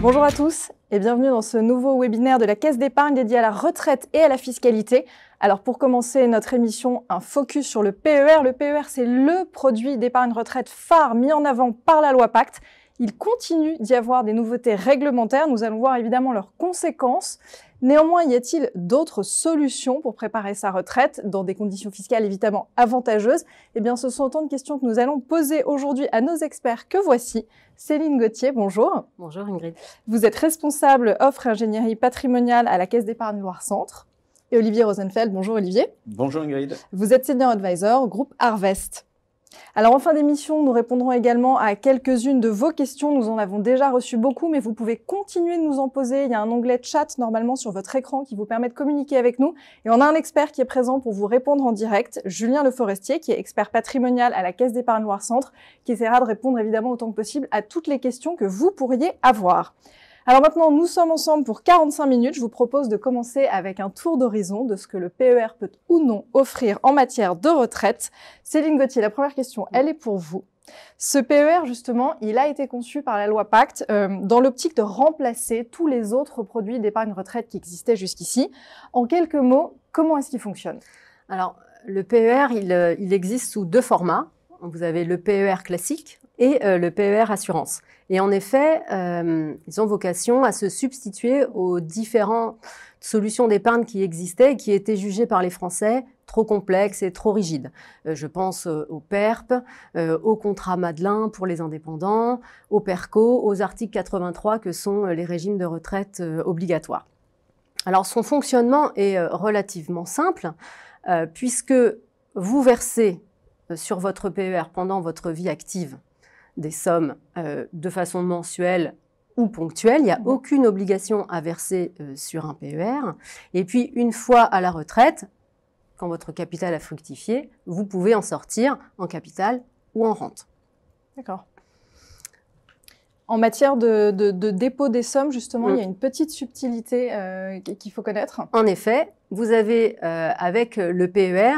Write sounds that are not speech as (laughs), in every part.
Bonjour à tous et bienvenue dans ce nouveau webinaire de la Caisse d'épargne dédié à la retraite et à la fiscalité. Alors pour commencer notre émission, un focus sur le PER. Le PER, c'est le produit d'épargne retraite phare mis en avant par la loi Pacte. Il continue d'y avoir des nouveautés réglementaires. Nous allons voir évidemment leurs conséquences Néanmoins, y a-t-il d'autres solutions pour préparer sa retraite dans des conditions fiscales évidemment avantageuses Eh bien, ce sont autant de questions que nous allons poser aujourd'hui à nos experts que voici. Céline Gauthier, bonjour. Bonjour Ingrid. Vous êtes responsable offre ingénierie patrimoniale à la Caisse d'épargne Loire-Centre. Et Olivier Rosenfeld, bonjour Olivier. Bonjour Ingrid. Vous êtes senior advisor au groupe Harvest. Alors en fin d'émission, nous répondrons également à quelques-unes de vos questions. Nous en avons déjà reçu beaucoup, mais vous pouvez continuer de nous en poser. Il y a un onglet chat normalement sur votre écran qui vous permet de communiquer avec nous. Et on a un expert qui est présent pour vous répondre en direct, Julien Leforestier, qui est expert patrimonial à la Caisse d'épargne Loire Centre, qui essaiera de répondre évidemment autant que possible à toutes les questions que vous pourriez avoir. Alors maintenant, nous sommes ensemble pour 45 minutes. Je vous propose de commencer avec un tour d'horizon de ce que le PER peut ou non offrir en matière de retraite. Céline Gauthier, la première question, elle est pour vous. Ce PER, justement, il a été conçu par la loi Pacte euh, dans l'optique de remplacer tous les autres produits d'épargne retraite qui existaient jusqu'ici. En quelques mots, comment est-ce qu'il fonctionne Alors, le PER, euh, il, existe sous deux formats. Vous avez le PER classique, et euh, le PER Assurance. Et en effet, euh, ils ont vocation à se substituer aux différentes solutions d'épargne qui existaient et qui étaient jugées par les Français trop complexes et trop rigides. Euh, je pense au PERP, e au contrat Madelin pour les indépendants, au PERCO, aux articles 83 que sont les régimes de retraite obligatoires. Alors son fonctionnement est relativement simple puisque vous versez sur votre PER pendant votre vie active des sommes euh, de façon mensuelle ou ponctuelle. Il n'y a mhm. aucune obligation à verser euh, sur un PER. Et puis, une fois à la retraite, quand votre capital a fructifié, vous pouvez en sortir en capital ou en rente. D'accord. En matière de, dépôt des sommes, justement, mm. il y a une petite subtilité euh, qu'il faut connaître. En effet, vous avez avec le PER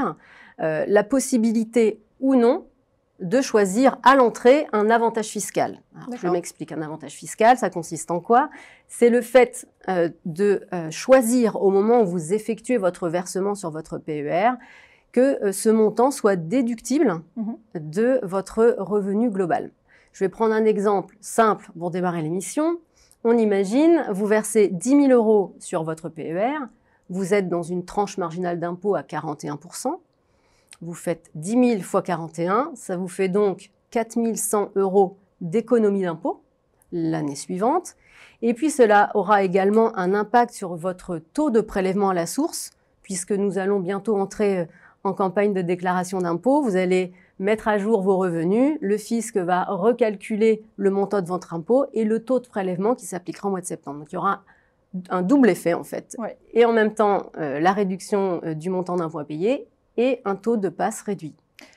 la possibilité ou non de choisir à l'entrée un avantage fiscal. je m'explique, un avantage fiscal, ça consiste en quoi C'est le fait euh, de euh, choisir au moment où vous effectuez votre versement sur votre PER que euh, ce montant soit déductible mhm. de votre revenu global. Je vais prendre un exemple simple pour démarrer l'émission. On imagine, vous versez 10 000 euros sur votre PER, vous êtes dans une tranche marginale d'impôt à 41 vous faites 10 000 x 41, ça vous fait donc 4 100 euros d'économie d'impôt l'année suivante. Et puis cela aura également un impact sur votre taux de prélèvement à la source, puisque nous allons bientôt entrer euh, en campagne de déclaration d'impôt. Vous allez mettre à jour vos revenus, le fisc va recalculer le montant de votre impôt et le taux de prélèvement qui s'appliquera au mois de septembre. Donc il y aura un double effet en fait. Et en même temps, euh, la réduction euh, du montant d'impôt à payer et un taux de passe réduit.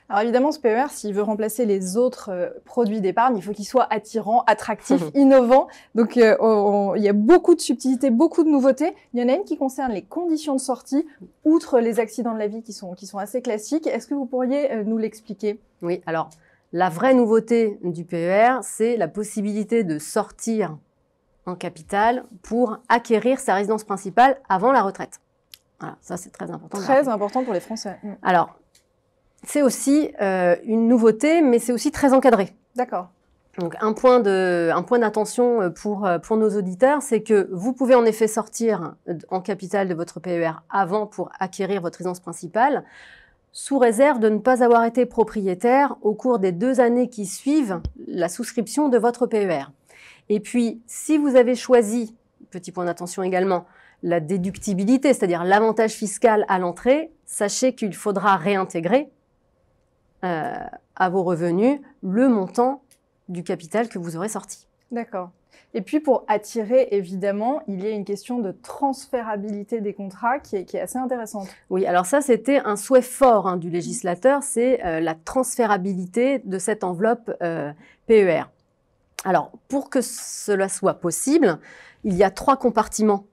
Alors évidemment, ce PER, s'il veut remplacer les autres euh, produits d'épargne, il faut qu'il soit attirant, attractif, (laughs) innovant. Donc euh, il y a beaucoup de subtilités, beaucoup de nouveautés. Il y en a une qui concerne les conditions de sortie, outre les accidents de la vie qui sont, assez classiques. Est-ce que vous pourriez euh, nous l'expliquer Oui, alors la vraie nouveauté du PER, c'est la possibilité de sortir en capital pour acquérir sa résidence principale avant la retraite. Voilà, ça c'est très important. Très important pour les Français. Mm. Alors, c'est aussi euh, une nouveauté, mais c'est aussi très encadré. D'accord. Donc un point point d'attention euh, pour euh, pour nos auditeurs, c'est que vous pouvez en effet sortir en capital de votre PER avant pour acquérir votre résidence principale, sous réserve de ne pas avoir été propriétaire au cours des deux années qui suivent la souscription de votre PER. Et puis si vous avez choisi, petit point d'attention également, la déductibilité, c'est-à-dire l'avantage fiscal à l'entrée, sachez qu'il faudra réintégrer euh, à vos revenus le montant du capital que vous aurez sorti. D'accord. Et puis pour attirer, évidemment, il y a une question de transférabilité des contrats qui est, assez intéressante. Oui, alors ça, c'était un souhait fort hein, du législateur, c'est euh, la transférabilité de cette enveloppe euh, PER. Alors, pour que cela soit possible, il y a trois compartiments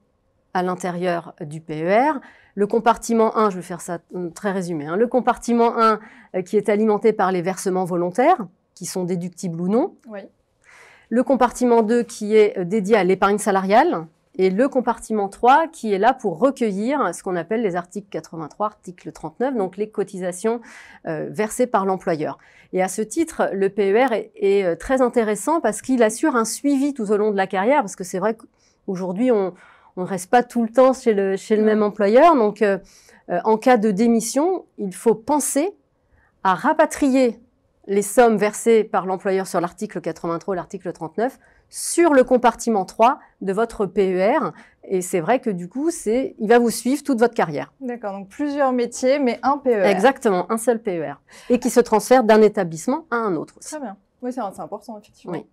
à l'intérieur du PER. Le compartiment 1, je vais faire ça euh, très résumé, hein. le compartiment 1 euh, qui est alimenté par les versements volontaires, qui sont déductibles ou non. Le compartiment 2 qui est euh, dédié à l'épargne salariale. Et le compartiment 3 qui est là pour recueillir ce qu'on appelle les articles 83, article 39, donc les cotisations versées par l'employeur. Et à ce titre, le PER est très intéressant parce qu'il assure un suivi tout au long de la carrière, parce que c'est vrai qu'aujourd'hui, on, on ne reste pas tout le temps chez le, même employeur. Donc, euh, euh, en cas de démission, il faut penser à rapatrier les sommes versées par l'employeur sur l'article 83 l'article 39 sur le compartiment 3 de votre PER. Et c'est vrai que du coup, c'est, il va vous suivre toute votre carrière. D'accord, donc plusieurs métiers, mais un PER. Exactement, un seul PER. Et qui se transfère d'un établissement à un autre aussi. Très bien. Oui, c'est important, effectivement. Oui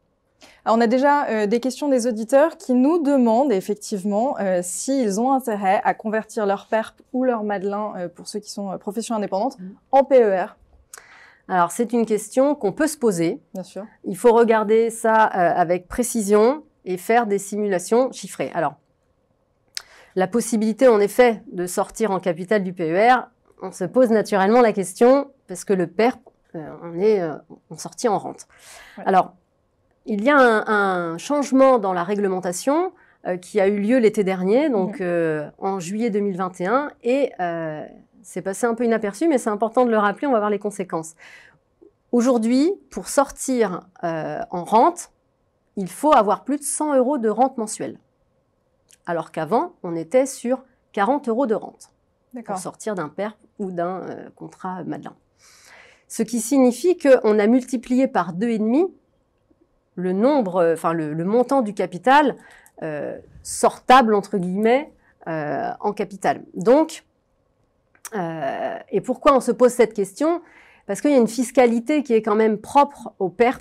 on a déjà euh, des questions des auditeurs qui nous demandent effectivement euh, s'ils ont intérêt à convertir leur PERP ou leur Madelin, euh, pour ceux qui sont profession indépendantes, mm. en PER. Alors c'est une question qu'on peut se poser. Bien sûr. Il faut regarder ça avec précision et faire des simulations chiffrées. Alors, la possibilité en effet de sortir en capital du PER, on se pose naturellement la question parce que le PERP, on est on en rente. Alors, il y a un, changement dans la réglementation euh, qui a eu lieu l'été dernier, donc euh, en juillet 2021, et euh, c'est passé un peu inaperçu, mais c'est important de le rappeler, on va voir les conséquences. Aujourd'hui, pour sortir en rente, il faut avoir plus de 100 euros de rente mensuelle, alors qu'avant, on était sur 40 euros de rente pour sortir d'un PERP ou d'un contrat Madelin. Ce qui signifie qu'on a multiplié par 2,5 le nombre, euh, enfin le, montant du capital euh, sortable entre guillemets euh, en capital. Donc, et pourquoi on se pose cette question Parce qu'il y a une fiscalité qui est quand même propre au PERP.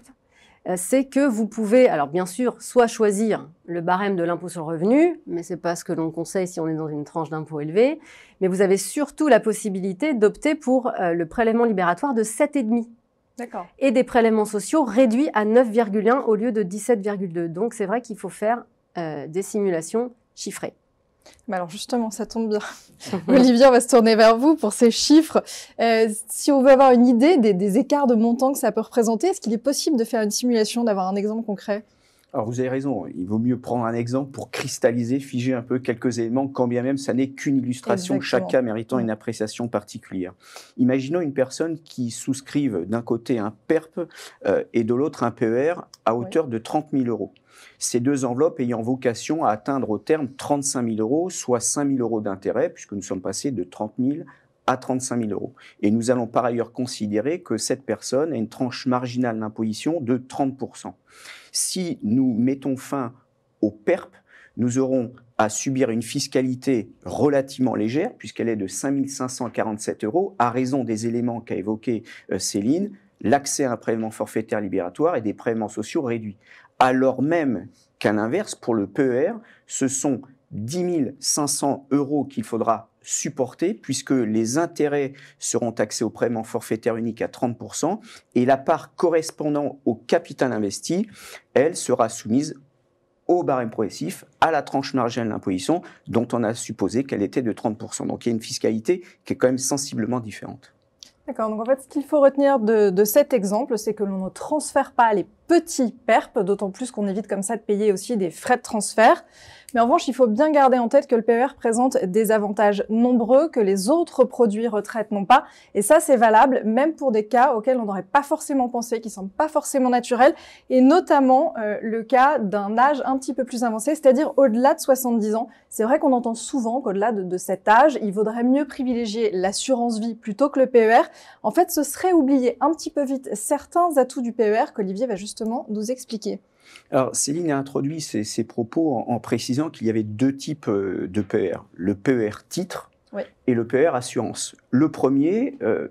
C'est que vous pouvez, alors bien sûr, soit choisir le barème de l'impôt sur le revenu, mais c'est pas ce que l'on conseille si on est dans une tranche d'impôt élevée, mais vous avez surtout la possibilité d'opter pour le prélèvement libératoire de 7,5 et des prélèvements sociaux réduits à 9,1 au lieu de 17,2. Donc c'est vrai qu'il faut faire euh, des simulations chiffrées. Mais alors justement, ça tombe bien. (laughs) Olivier, on va se tourner vers vous pour ces chiffres. Euh, si on veut avoir une idée des, des écarts de montants que ça peut représenter, est-ce qu'il est possible de faire une simulation, d'avoir un exemple concret alors vous avez raison, hein. il vaut mieux prendre un exemple pour cristalliser, figer un peu quelques éléments, quand bien même ça n'est qu'une illustration, chacun méritant une mm. appréciation particulière. Imaginons une personne qui souscrive d'un côté un PERP euh, et de l'autre un PER à hauteur de 30 000 euros. Ces deux enveloppes ayant vocation à atteindre au terme 35 000 euros, soit 5 000 euros d'intérêt, puisque nous sommes passés de 30 000 à 35 000 euros. Et nous allons par ailleurs considérer que cette personne a une tranche marginale d'imposition de 30 Si nous mettons fin au PERP, e nous aurons à subir une fiscalité relativement légère, puisqu'elle est de 5 547 euros, à raison des éléments qu'a évoqués euh, Céline, l'accès à un prélèvement forfaitaire libératoire et des prélèvements sociaux réduits. Alors même qu'à l'inverse, pour le PER, ce sont 10 500 euros qu'il faudra supportée puisque les intérêts seront taxés au en forfaitaire unique à 30% et la part correspondant au capital investi, elle sera soumise au barème progressif, à la tranche marginale d'imposition dont on a supposé qu'elle était de 30%. Donc il y a une fiscalité qui est quand même sensiblement différente. D'accord, donc en fait ce qu'il faut retenir de, de cet exemple, c'est que l'on ne transfère pas les petit PERP, d'autant plus qu'on évite comme ça de payer aussi des frais de transfert. Mais en revanche, il faut bien garder en tête que le PER présente des avantages nombreux que les autres produits retraite n'ont pas. Et ça, c'est valable même pour des cas auxquels on n'aurait pas forcément pensé, qui sont pas forcément naturels, et notamment euh, le cas d'un âge un petit peu plus avancé, c'est-à-dire au-delà de 70 ans. C'est vrai qu'on entend souvent qu'au-delà de, cet âge, il vaudrait mieux privilégier l'assurance vie plutôt que le PER. En fait, ce serait oublier un petit peu vite certains atouts du PER qu'Olivier va juste nous expliquer. Alors, Céline a introduit ses, propos en, précisant qu'il y avait deux types euh, de PER, le PER titre et le PER assurance. Le premier, euh,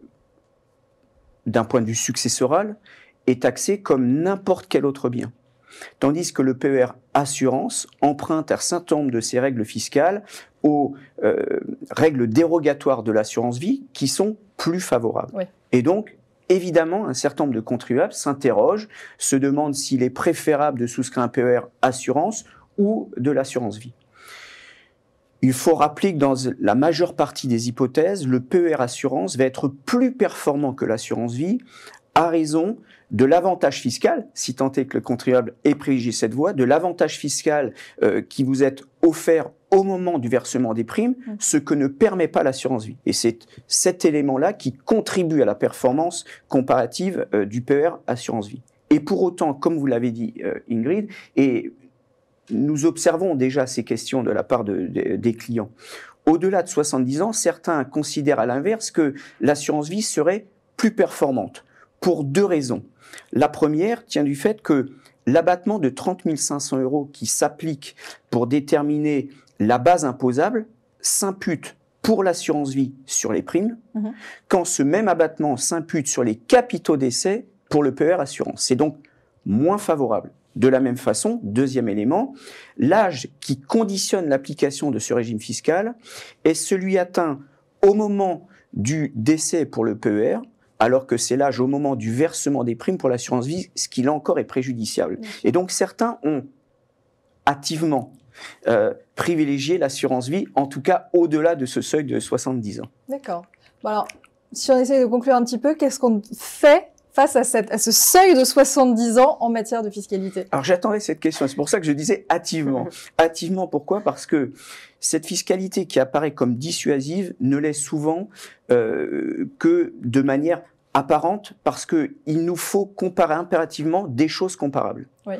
d'un point de vue successoral, est taxé comme n'importe quel autre bien. Tandis que le PER assurance emprunte un certain nombre de ses règles fiscales aux euh, règles dérogatoires de l'assurance vie qui sont plus favorables. Et donc, Évidemment, un certain nombre de contribuables s'interrogent, se demandent s'il est préférable de souscrire un PER assurance ou de l'assurance vie. Il faut rappeler que dans la majeure partie des hypothèses, le PER assurance va être plus performant que l'assurance vie à raison de l'avantage fiscal, si tant est que le contribuable ait privilégié cette voie, de l'avantage fiscal euh, qui vous est offert au moment du versement des primes, mmh. ce que ne permet pas l'assurance vie. Et c'est cet élément-là qui contribue à la performance comparative euh, du PER assurance vie. Et pour autant, comme vous l'avez dit, euh, Ingrid, et nous observons déjà ces questions de la part des clients. Au-delà de 70 ans, certains considèrent à l'inverse que l'assurance vie serait plus performante pour deux raisons. La première tient du fait que l'abattement de 30 500 euros qui s'applique pour déterminer la base imposable s'impute pour l'assurance vie sur les primes, mhm. quand ce même abattement s'impute sur les capitaux d'essai pour le PER assurance. C'est donc moins favorable. De la même façon, deuxième élément, l'âge qui conditionne l'application de ce régime fiscal est celui atteint au moment du décès pour le PER, alors que c'est l'âge au moment du versement des primes pour l'assurance vie, ce qui là encore est préjudiciable. Et donc certains ont activement euh, privilégier l'assurance vie, en tout cas au-delà de ce seuil de 70 ans. D'accord. Bon alors, si on essaie de conclure un petit peu, qu'est-ce qu'on fait face à, ce seuil de 70 ans en matière de fiscalité Alors j'attendais cette question, c'est pour ça que je disais hâtivement. (laughs) hâtivement pourquoi Parce que cette fiscalité qui apparaît comme dissuasive ne l'est souvent euh, que de manière apparente parce qu'il nous faut comparer impérativement des choses comparables. Oui.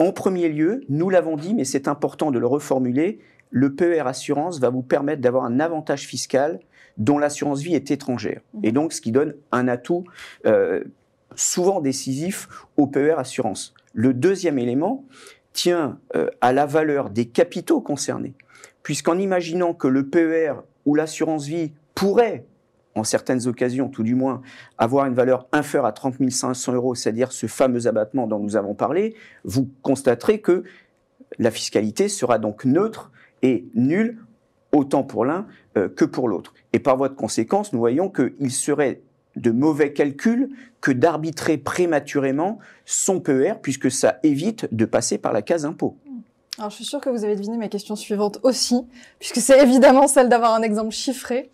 En premier lieu, nous l'avons dit, mais c'est important de le reformuler, le PER assurance va vous permettre d'avoir un avantage fiscal dont l'assurance vie est étrangère. Mhm. Et donc, ce qui donne un atout euh, souvent décisif au PER assurance. Le deuxième élément tient euh, à la valeur des capitaux concernés, puisqu'en imaginant que le PER ou l'assurance vie pourrait en certaines occasions, tout du moins, avoir une valeur inférieure à 30 500 euros, c'est-à-dire ce fameux abattement dont nous avons parlé, vous constaterez que la fiscalité sera donc neutre et nulle autant pour l'un euh, que pour l'autre. Et par voie de conséquence, nous voyons qu'il serait de mauvais calcul que d'arbitrer prématurément son PER, puisque ça évite de passer par la case impôt. Alors je suis sûr que vous avez deviné ma question suivante aussi, puisque c'est évidemment celle d'avoir un exemple chiffré.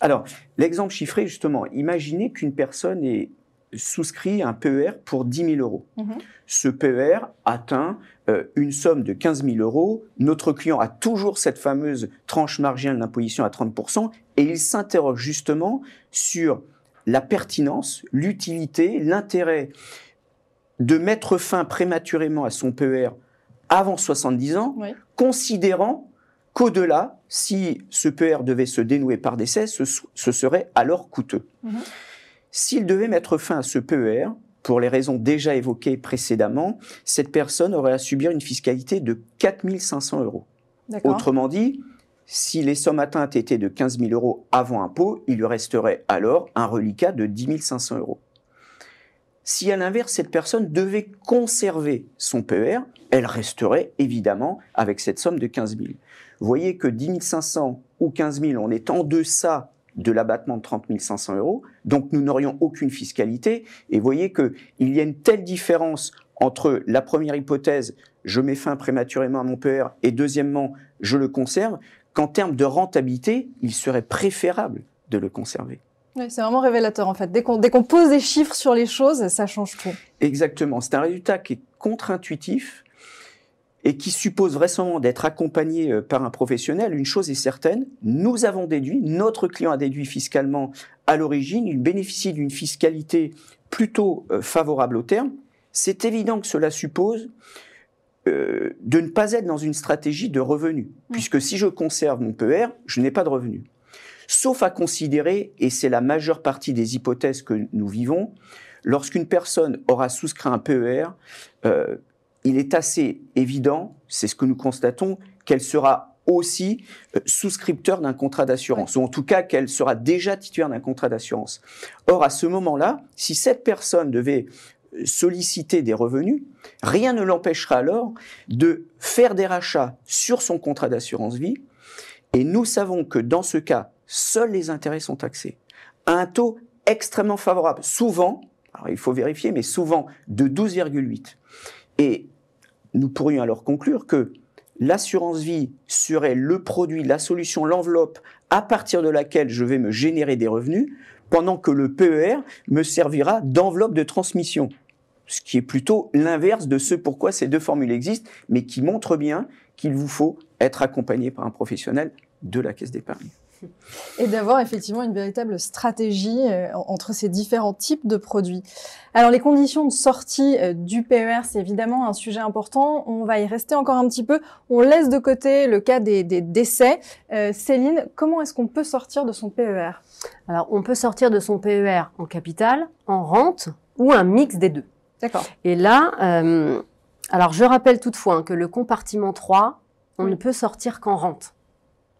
Alors, l'exemple chiffré, justement, imaginez qu'une personne ait souscrit un PER pour 10 000 euros. Mhm. Ce PER atteint euh, une somme de 15 000 euros. Notre client a toujours cette fameuse tranche marginale d'imposition à 30 et il s'interroge justement sur la pertinence, l'utilité, l'intérêt de mettre fin prématurément à son PER avant 70 ans, considérant qu'au-delà, si ce PER devait se dénouer par décès, ce, serait alors coûteux. Mhm. S'il devait mettre fin à ce PER, pour les raisons déjà évoquées précédemment, cette personne aurait à subir une fiscalité de 4 500 euros. Autrement dit, si les sommes atteintes étaient de 15 000 euros avant impôt, il lui resterait alors un reliquat de 10 500 euros. Si à l'inverse, cette personne devait conserver son PER, elle resterait évidemment avec cette somme de 15 000 voyez que 10 500 ou 15 000, on est en deçà de l'abattement de 30 500 euros, donc nous n'aurions aucune fiscalité. Et vous voyez qu'il y a une telle différence entre la première hypothèse, je mets fin prématurément à mon Père, et deuxièmement, je le conserve, qu'en termes de rentabilité, il serait préférable de le conserver. c'est vraiment révélateur en fait. Dès qu'on pose des chiffres sur les choses, ça change tout. Exactement. C'est un résultat qui est contre-intuitif, et qui suppose vraisemblablement d'être accompagné euh, par un professionnel, une chose est certaine, nous avons déduit, notre client a déduit fiscalement à l'origine, il bénéficie d'une fiscalité plutôt euh, favorable au terme. C'est évident que cela suppose euh, de ne pas être dans une stratégie de revenus, mmh. puisque si je conserve mon PER, je n'ai pas de revenus. Sauf à considérer, et c'est la majeure partie des hypothèses que nous vivons, lorsqu'une personne aura souscrit un PER, il est assez évident, c'est ce que nous constatons, qu'elle sera aussi euh, souscripteur d'un contrat d'assurance, ou en tout cas qu'elle sera déjà titulaire d'un contrat d'assurance. Or, à ce moment-là, si cette personne devait euh, solliciter des revenus, rien ne l'empêchera alors de faire des rachats sur son contrat d'assurance vie. Et nous savons que dans ce cas, seuls les intérêts sont taxés à un taux extrêmement favorable, souvent, alors il faut vérifier, mais souvent de 12,8. Et nous pourrions alors conclure que l'assurance vie serait le produit, la solution, l'enveloppe à partir de laquelle je vais me générer des revenus, pendant que le PER me servira d'enveloppe de transmission. Ce qui est plutôt l'inverse de ce pourquoi ces deux formules existent, mais qui montre bien qu'il vous faut être accompagné par un professionnel de la caisse d'épargne. (laughs) et d'avoir effectivement une véritable stratégie euh, entre ces différents types de produits. Alors les conditions de sortie euh, du PER, c'est évidemment un sujet important. On va y rester encore un petit peu. On laisse de côté le cas des, décès. Euh, Céline, comment est-ce qu'on peut sortir de son PER Alors on peut sortir de son PER en capital, en rente ou un mix des deux. D'accord. Et là, alors je rappelle toutefois hein, que le compartiment 3, on ne peut sortir qu'en rente.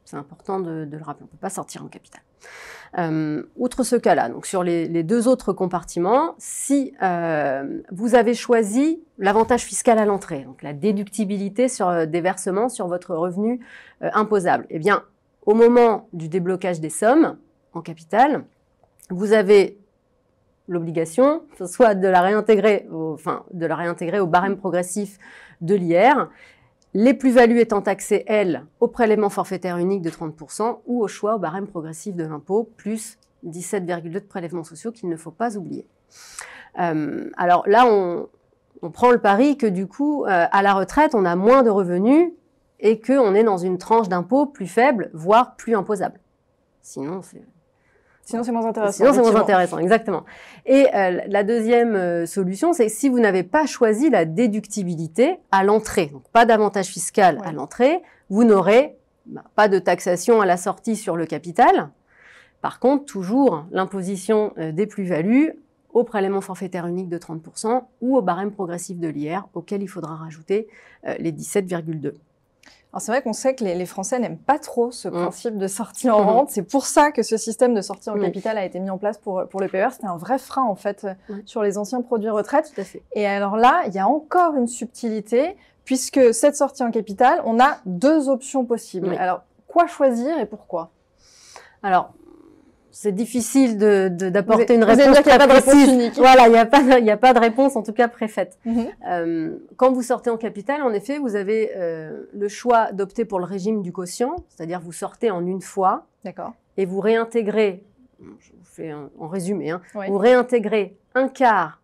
C'est important de, le rappeler. On ne peut pas sortir en capital. Euh, outre ce cas-là, donc sur les, deux autres compartiments, si euh, vous avez choisi l'avantage fiscal à l'entrée, donc la déductibilité sur euh, des versements sur votre revenu imposable, eh bien, au moment du déblocage des sommes en capital, vous avez l'obligation, soit de la réintégrer, enfin, de la réintégrer au barème progressif de l'IR, les plus-values étant taxées, elles, au prélèvement forfaitaire unique de 30% ou au choix au barème progressif de l'impôt, plus 17,2 de prélèvements sociaux qu'il ne faut pas oublier. Euh, alors là, on, prend le pari que du coup, euh, à la retraite, on a moins de revenus et qu'on est dans une tranche d'impôt plus faible, voire plus imposable. Sinon, c'est Sinon, c'est moins intéressant. Sinon, c'est moins intéressant, exactement. Et euh, la deuxième euh, solution, c'est si vous n'avez pas choisi la déductibilité à l'entrée, donc pas d'avantage fiscal à l'entrée, vous n'aurez bah, pas de taxation à la sortie sur le capital. Par contre, toujours l'imposition euh, des plus-values au prélèvement forfaitaire unique de 30% ou au barème progressif de l'IR auquel il faudra rajouter les 17,2% c'est vrai qu'on sait que les, Français n'aiment pas trop ce mm. principe de sortie en mm. rente. C'est pour ça que ce système de sortie en mm. capital a été mis en place pour, pour le PER. C'était un vrai frein, en fait, euh, sur les anciens produits retraite. Tout à fait. Et alors là, il y a encore une subtilité, puisque cette sortie en capital, on a deux options possibles. Alors, quoi choisir et pourquoi alors, c'est difficile d'apporter de, une réponse très a précise. Hein voilà, il n'y a pas, il n'y a pas de réponse en tout cas préfète. Mhm. Euh, quand vous sortez en capital, en effet, vous avez euh, le choix d'opter pour le régime du quotient, c'est-à-dire vous sortez en une fois, d'accord, et vous réintégrez, je vous fais un, en résumé, hein, vous réintégrez un quart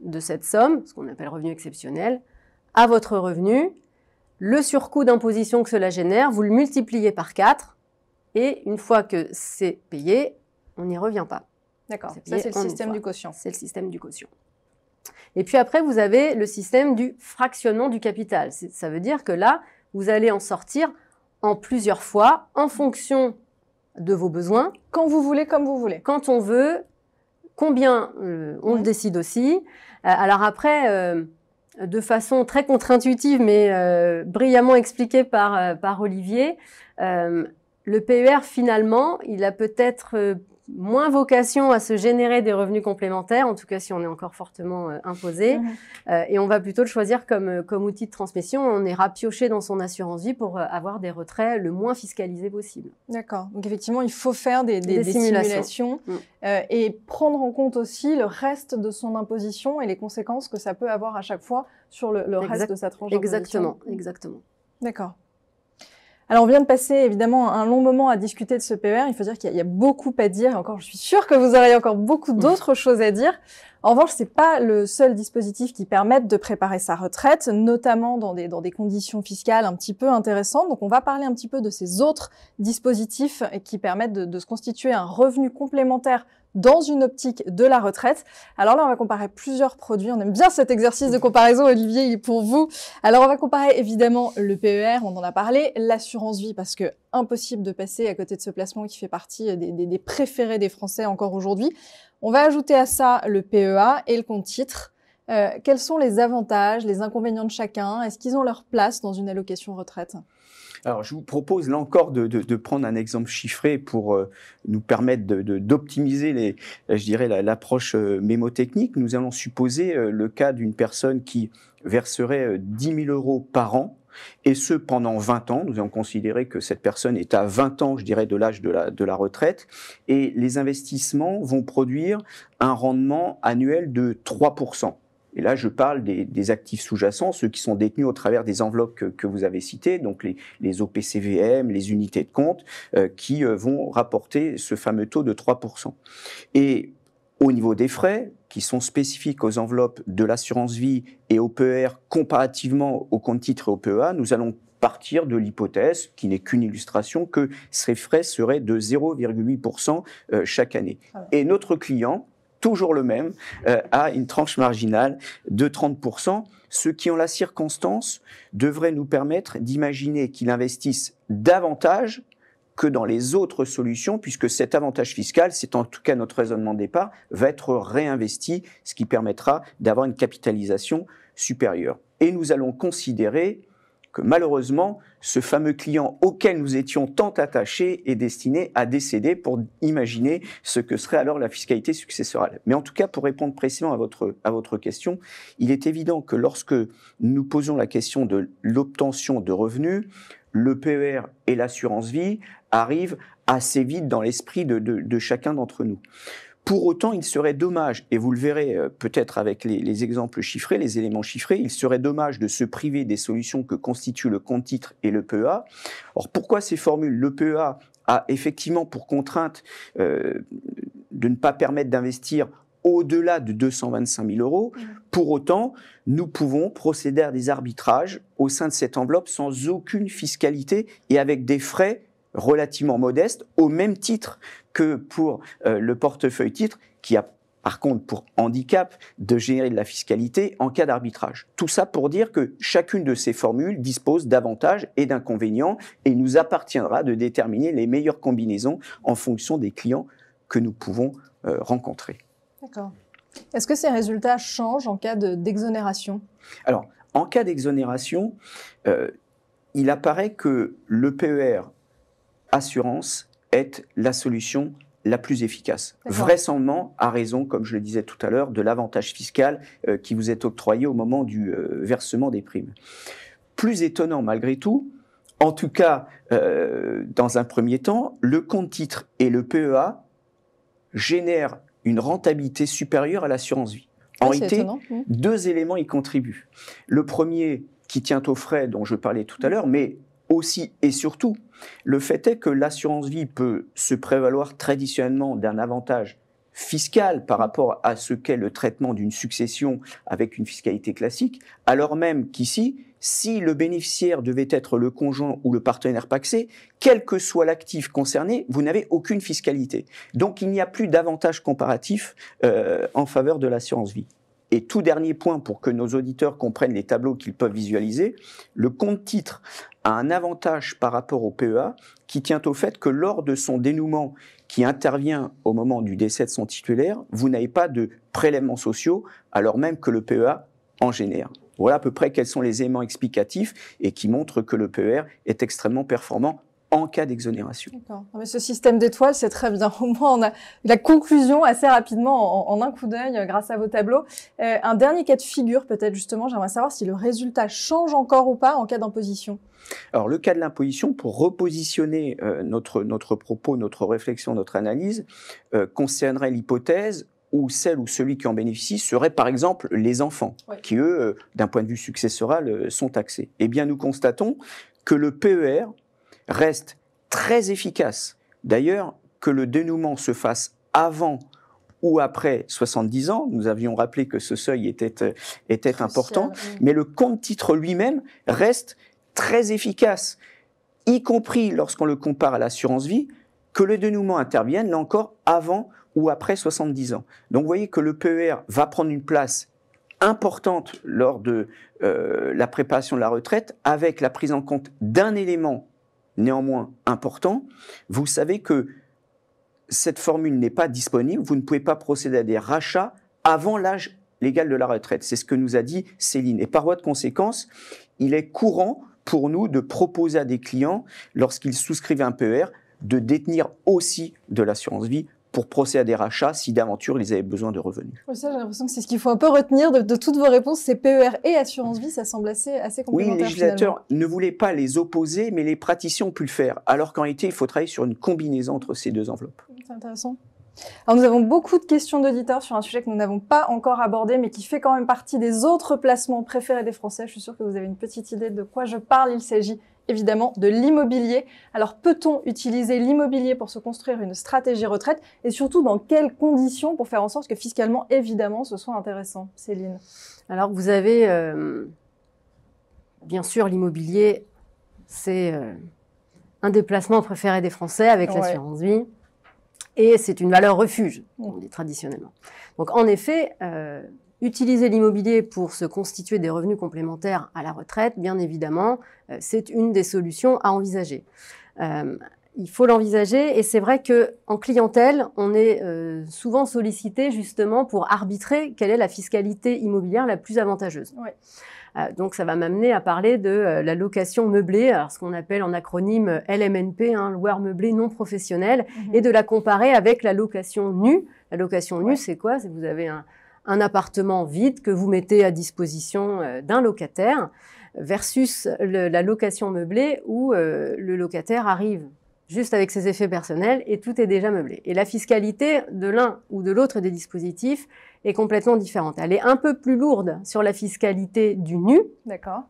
de cette somme, ce qu'on appelle revenu exceptionnel, à votre revenu, le surcoût d'imposition que cela génère, vous le multipliez par 4. Et une fois que c'est payé, on n'y revient pas. D'accord, ça c'est le système du quotient. C'est le système du quotient. Et puis après, vous avez le système du fractionnement du capital. Ça veut dire que là, vous allez en sortir en plusieurs fois en fonction de vos besoins. Quand vous voulez, comme vous voulez. Quand on veut, combien euh, on le décide aussi. Euh, alors après, euh, de façon très contre-intuitive, mais brillamment expliquée par, par Olivier, le PER, finalement, il a peut-être moins vocation à se générer des revenus complémentaires, en tout cas si on est encore fortement euh, imposé. Mhm. Euh, et on va plutôt le choisir comme, euh, comme outil de transmission. On ira piocher dans son assurance vie pour avoir des retraits le moins fiscalisés possible. D'accord. Donc effectivement, il faut faire des, simulations, mm. et prendre en compte aussi le reste de son imposition et les conséquences que ça peut avoir à chaque fois sur le, reste de sa tranche Exactement, exactement. D'accord. Alors, on vient de passer évidemment un long moment à discuter de ce PER. Il faut dire qu'il y, a beaucoup à dire. Encore, je suis sûre que vous aurez encore beaucoup d'autres choses à dire. En revanche, ce n'est pas le seul dispositif qui permette de préparer sa retraite, notamment dans des, conditions fiscales un petit peu intéressantes. Donc, on va parler un petit peu de ces autres dispositifs qui permettent de se constituer un revenu complémentaire dans une optique de la retraite. Alors là, on va comparer plusieurs produits. On aime bien cet exercice de comparaison, Olivier, pour vous. Alors on va comparer évidemment le PER, on en a parlé, l'assurance vie, parce que impossible de passer à côté de ce placement qui fait partie des, des préférés des Français encore aujourd'hui. On va ajouter à ça le PEA et le compte titre. Euh, quels sont les avantages, les inconvénients de chacun Est-ce qu'ils ont leur place dans une allocation retraite alors, je vous propose là encore de, prendre un exemple chiffré pour euh, nous permettre d'optimiser je dirais, l'approche euh, mémotechnique. Nous allons supposer le cas d'une personne qui verserait 10 000 euros par an et ce pendant 20 ans. Nous allons considérer que cette personne est à 20 ans, je dirais, de l'âge de la retraite, et les investissements vont produire un rendement annuel de 3%. Et là, je parle des, actifs sous-jacents, ceux qui sont détenus au travers des enveloppes que, vous avez citées, donc les, OPCVM, les unités de compte, euh, qui euh, vont rapporter ce fameux taux de 3%. Et au niveau des frais, qui sont spécifiques aux enveloppes de l'assurance vie et au PER comparativement aux comptes titres et au PEA, nous allons partir de l'hypothèse, qui n'est qu'une illustration, que ces frais seraient de 0,8% euh, chaque année. Et notre client, toujours le même, euh, à une tranche marginale de 30%, ce qui en la circonstance devrait nous permettre d'imaginer qu'il investisse davantage que dans les autres solutions, puisque cet avantage fiscal, c'est en tout cas notre raisonnement de départ, va être réinvesti, ce qui permettra d'avoir une capitalisation supérieure. Et nous allons considérer malheureusement, ce fameux client auquel nous étions tant attachés est destiné à décéder pour imaginer ce que serait alors la fiscalité successorale. Mais en tout cas, pour répondre précisément à votre, à votre question, il est évident que lorsque nous posons la question de l'obtention de revenus, le PER et l'assurance vie arrivent assez vite dans l'esprit de chacun d'entre nous. Pour autant, il serait dommage, et vous le verrez euh, peut-être avec les, exemples chiffrés, les éléments chiffrés, il serait dommage de se priver des solutions que constituent le compte titre et le PEA. Or, pourquoi ces formules Le PEA a effectivement pour contrainte euh, de ne pas permettre d'investir au-delà de 225 000 euros. Mmh. Pour autant, nous pouvons procéder à des arbitrages au sein de cette enveloppe sans aucune fiscalité et avec des frais relativement modeste, au même titre que pour euh, le portefeuille titre, qui a par contre pour handicap de générer de la fiscalité en cas d'arbitrage. Tout ça pour dire que chacune de ces formules dispose d'avantages et d'inconvénients et nous appartiendra de déterminer les meilleures combinaisons en fonction des clients que nous pouvons euh, rencontrer. D'accord. Est-ce que ces résultats changent en cas d'exonération Alors, en cas d'exonération, euh, il apparaît que le PER assurance est la solution la plus efficace. Vraisemblablement, à raison, comme je le disais tout à l'heure, de l'avantage fiscal euh, qui vous est octroyé au moment du euh, versement des primes. Plus étonnant malgré tout, en tout cas, euh, dans un premier temps, le compte-titre et le PEA génèrent une rentabilité supérieure à l'assurance vie. Ah, en réalité, mmh. deux éléments y contribuent. Le premier, qui tient aux frais dont je parlais tout à l'heure, mais aussi et surtout le fait est que l'assurance vie peut se prévaloir traditionnellement d'un avantage fiscal par rapport à ce qu'est le traitement d'une succession avec une fiscalité classique, alors même qu'ici, si le bénéficiaire devait être le conjoint ou le partenaire paxé, quel que soit l'actif concerné, vous n'avez aucune fiscalité. Donc il n'y a plus d'avantage comparatif euh, en faveur de l'assurance vie. Et tout dernier point pour que nos auditeurs comprennent les tableaux qu'ils peuvent visualiser, le compte-titre a un avantage par rapport au PEA qui tient au fait que lors de son dénouement qui intervient au moment du décès de son titulaire, vous n'avez pas de prélèvements sociaux alors même que le PEA en génère. Voilà à peu près quels sont les éléments explicatifs et qui montrent que le PER est extrêmement performant en cas d'exonération. Mais ce système d'étoiles, c'est très bien. (laughs) Au moins, on a la conclusion assez rapidement en, un coup d'œil euh, grâce à vos tableaux. Euh, un dernier cas de figure, peut-être justement, j'aimerais savoir si le résultat change encore ou pas en cas d'imposition. Alors, le cas de l'imposition, pour repositionner euh, notre, notre propos, notre réflexion, notre analyse, concernerait l'hypothèse où celle ou celui qui en bénéficie serait par exemple les enfants, qui eux, d'un point de vue successoral, sont taxés. Eh bien, nous constatons que le PER, reste très efficace. D'ailleurs, que le dénouement se fasse avant ou après 70 ans, nous avions rappelé que ce seuil était, euh, important, mais le compte-titre lui-même reste très efficace, y compris lorsqu'on le compare à l'assurance vie, que le dénouement intervienne, là encore, avant ou après 70 ans. Donc vous voyez que le PER va prendre une place importante lors de euh, la préparation de la retraite avec la prise en compte d'un élément néanmoins important, vous savez que cette formule n'est pas disponible, vous ne pouvez pas procéder à des rachats avant l'âge légal de la retraite. C'est ce que nous a dit Céline. Et par voie de conséquence, il est courant pour nous de proposer à des clients, lorsqu'ils souscrivent un PER, de détenir aussi de l'assurance vie pour procéder à des rachats si d'aventure ils avaient besoin de revenus. Oui, ça, j'ai l'impression que c'est ce qu'il faut un peu retenir de, toutes vos réponses. C'est PER et assurance vie, ça semble assez, assez complémentaire. Oui, les législateurs ne voulaient pas les opposer, mais les praticiens ont pu le faire. Alors qu'en été, il faut travailler sur une combinaison entre ces deux enveloppes. C'est intéressant. Alors nous avons beaucoup de questions d'auditeurs sur un sujet que nous n'avons pas encore abordé, mais qui fait quand même partie des autres placements préférés des Français. Je suis sûre que vous avez une petite idée de quoi je parle. Il s'agit évidemment de l'immobilier. Alors peut-on utiliser l'immobilier pour se construire une stratégie retraite et surtout dans quelles conditions pour faire en sorte que fiscalement évidemment ce soit intéressant Céline Alors vous avez euh, bien sûr l'immobilier, c'est euh, un déplacement préféré des Français avec l'assurance vie. Et c'est une valeur refuge, on mm. dit traditionnellement. Donc en effet, euh, Utiliser l'immobilier pour se constituer des revenus complémentaires à la retraite, bien évidemment, euh, c'est une des solutions à envisager. Euh, il faut l'envisager et c'est vrai qu'en clientèle, on est euh, souvent sollicité justement pour arbitrer quelle est la fiscalité immobilière la plus avantageuse. donc ça va m'amener à parler de la location meublée, alors ce qu'on appelle en acronyme LMNP, hein, loueur meublé non professionnel, mhm. et de la comparer avec la location nue. La location nue, c'est quoi C'est vous avez un un appartement vide que vous mettez à disposition euh, d'un locataire versus la location meublée où euh, le locataire arrive juste avec ses effets personnels et tout est déjà meublé. Et la fiscalité de l'un ou de l'autre des dispositifs est complètement différente. Elle est un peu plus lourde sur la fiscalité du nu. D'accord.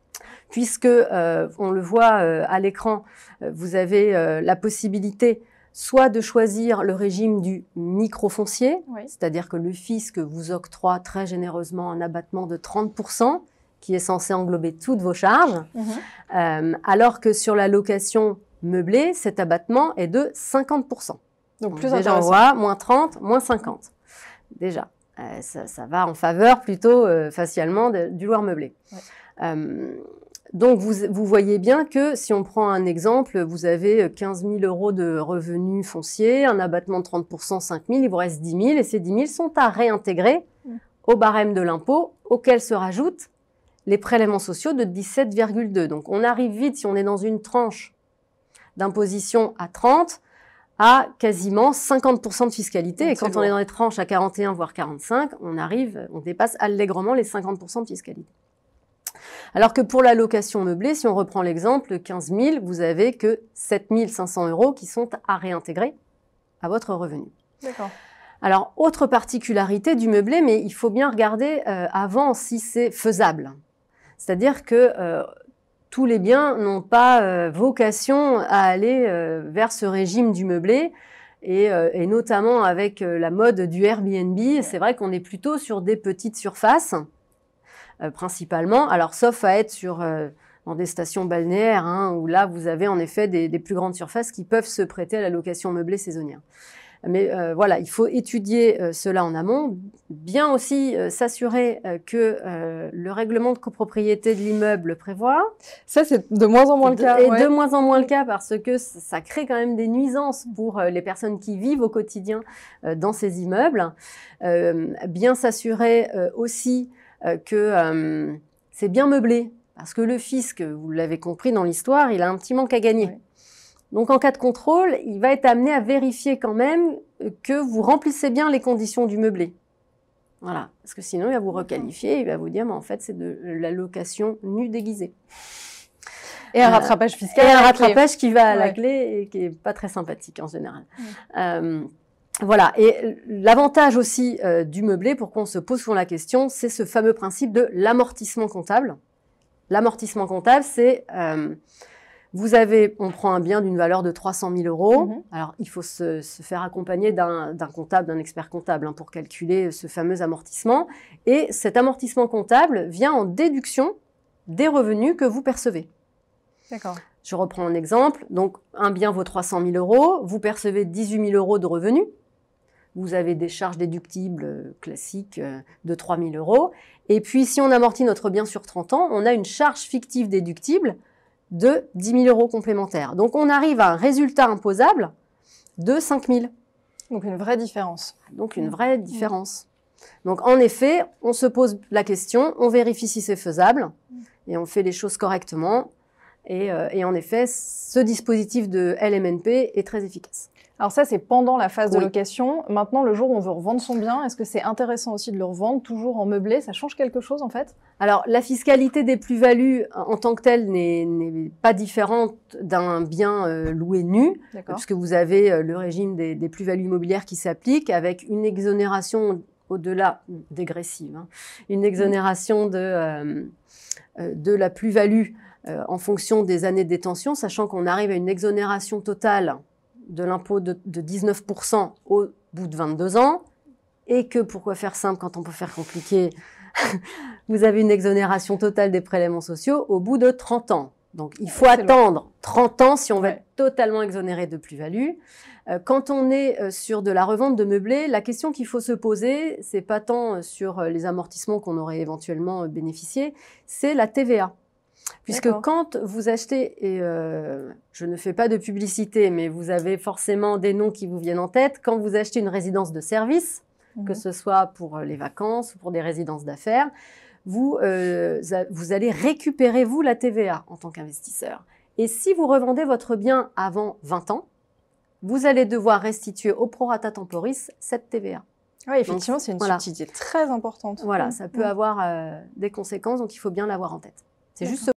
Puisque, euh, on le voit à l'écran, vous avez la possibilité soit de choisir le régime du microfoncier, foncier c'est-à-dire que le fisc vous octroie très généreusement un abattement de 30% qui est censé englober toutes vos charges, mhm. euh, alors que sur la location meublée, cet abattement est de 50%. Donc, plus déjà, on voit moins 30, moins 50. Déjà, euh, ça, va en faveur plutôt euh, facialement du loir meublé. Donc, vous, voyez bien que si on prend un exemple, vous avez 15 euh, 000 euros de revenus fonciers, un abattement de 30 5 000, il vous reste 10 000 et ces 10 000 sont à réintégrer mm. au barème de l'impôt auquel se rajoutent les prélèvements sociaux de 17,2. Donc, on arrive vite, si on est dans une tranche d'imposition à 30, à quasiment 50% de fiscalité. Et quand on est dans les tranches à 41, voire 45, on arrive, on dépasse allègrement les 50% de fiscalité. Alors que pour la location meublée, si on reprend l'exemple, 15 000, vous avez que 7 500 euros qui sont à réintégrer à votre revenu. D'accord. Alors, autre particularité du meublé, mais il faut bien regarder euh, avant si c'est faisable. C'est-à-dire que euh, tous les biens n'ont pas euh, vocation à aller vers ce régime du meublé. et notamment avec la mode du Airbnb, c'est vrai qu'on est plutôt sur des petites surfaces euh, principalement. Alors, sauf à être sur euh, dans des stations balnéaires, hein, où là, vous avez en effet des, plus grandes surfaces qui peuvent se prêter à la location meublée saisonnière. Mais euh, voilà, il faut étudier cela en amont, bien aussi s'assurer que le règlement de copropriété de l'immeuble prévoit. Ça, c'est de moins en moins le cas. Et de moins en moins le cas parce que ça crée quand même des nuisances pour les personnes qui vivent au quotidien dans ces immeubles. bien s'assurer aussi euh, que euh, c'est bien meublé. Parce que le fisc, vous l'avez compris dans l'histoire, il a un petit manque à gagner. Donc en cas de contrôle, il va être amené à vérifier quand même que vous remplissez bien les conditions du meublé. Voilà, parce que sinon il va vous requalifier, il va vous dire mais en fait c'est de la location nue déguisée. Et un rattrapage fiscal. Et un rattrapage qui va à la clé et qui n'est pas très sympathique en général. Euh, voilà, et l'avantage aussi euh, du meublé, pour qu'on se pose souvent la question, c'est ce fameux principe de l'amortissement comptable. L'amortissement comptable, c'est euh, vous avez, on prend un bien d'une valeur de 300 000 euros. Mhm. Alors, il faut se, faire accompagner d'un comptable, d'un expert comptable, hein, pour calculer ce fameux amortissement. Et cet amortissement comptable vient en déduction des revenus que vous percevez. D'accord. Je reprends un exemple. Donc, un bien vaut 300 000 euros, vous percevez 18 000 euros de revenus vous avez des charges déductibles euh, classiques euh, de 3 000 euros. Et puis, si on amortit notre bien sur 30 ans, on a une charge fictive déductible de 10 000 euros complémentaires. Donc, on arrive à un résultat imposable de 5 000. Donc, une vraie différence. Donc, une mmh. vraie différence. Donc, en effet, on se pose la question, on vérifie si c'est faisable mmh. et on fait les choses correctement. Et, euh, et en effet, ce dispositif de LMNP est très efficace. Alors ça, c'est pendant la phase de location. Maintenant, le jour où on veut revendre son bien, est-ce que c'est intéressant aussi de le revendre toujours en meublé Ça change quelque chose en fait Alors la fiscalité des plus-values euh, en tant que telle n'est pas différente d'un bien euh, loué nu, puisque vous avez euh, le régime des, plus-values immobilières qui s'applique avec une exonération au-delà dégressive, hein, une mmh. exonération de la plus-value en fonction des années de détention, sachant qu'on arrive à une exonération totale de l'impôt de, 19% au bout de 22 ans, et que pourquoi faire simple quand on peut faire compliqué Vous avez une exonération totale des prélèvements sociaux au bout de 30 ans. Donc il faut attendre 30 ans si on veut totalement exonéré de plus-value. Euh, quand on est euh, sur de la revente de meublé, la question qu'il faut se poser, c'est pas tant euh, sur les amortissements qu'on aurait éventuellement bénéficié, c'est la TVA. Puisque quand vous achetez, et euh, je ne fais pas de publicité, mais vous avez forcément des noms qui vous viennent en tête, quand vous achetez une résidence de service, que mhm. ce soit pour euh, les vacances ou pour des résidences d'affaires, vous, euh, vous allez récupérer, vous, la TVA en tant qu'investisseur. Et si vous revendez votre bien avant 20 ans, vous allez devoir restituer au prorata temporis cette TVA. Oui, effectivement, c'est une subtilité très importante. Voilà, mm. ça peut mm. avoir des conséquences, donc il faut bien l'avoir en tête. C'est juste